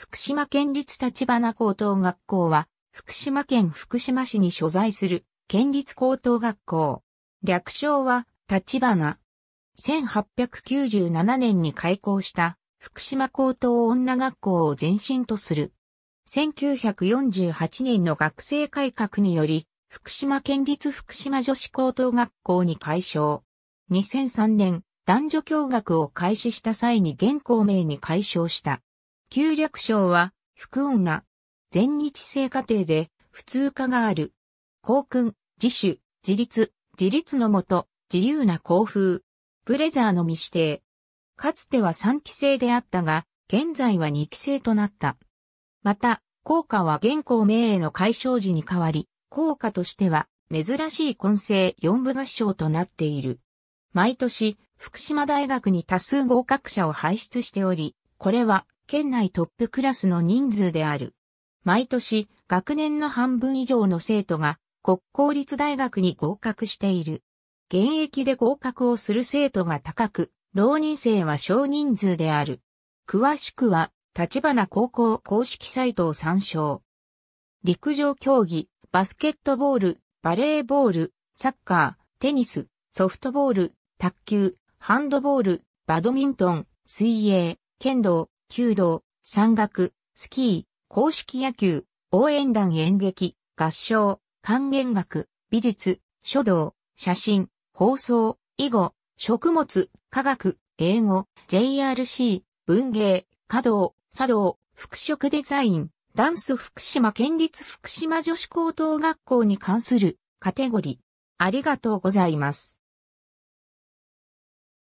福島県立立花高等学校は、福島県福島市に所在する県立高等学校。略称は、立花。1897年に開校した福島高等女学校を前身とする。1948年の学生改革により、福島県立福島女子高等学校に改称。2003年、男女共学を開始した際に現校名に改称した。旧略称は、福女。全日制過程で、普通科がある。校訓、自主、自立、自立のもと、自由な校風。ブレザーの未指定。かつては3期制であったが、現在は2期制となった。また、校歌は現行名への解消時に変わり、校歌としては、珍しい混成4部合唱となっている。毎年、福島大学に多数合格者を輩出しており、これは県内トップクラスの人数である。毎年、学年の半分以上の生徒が国公立大学に合格している。現役で合格をする生徒が高く、浪人生は少人数である。詳しくは、立花高校公式サイトを参照。陸上競技、バスケットボール、バレーボール、サッカー、テニス、ソフトボール、卓球、ハンドボール、バドミントン、水泳、剣道、弓道、山岳、スキー、公式野球、応援団演劇、合唱、管弦楽、美術、書道、写真、放送、囲碁、食物、科学、英語、JRC、文芸、華道、茶道、服飾デザイン、ダンス福島県立福島女子高等学校に関するカテゴリー。ありがとうございます。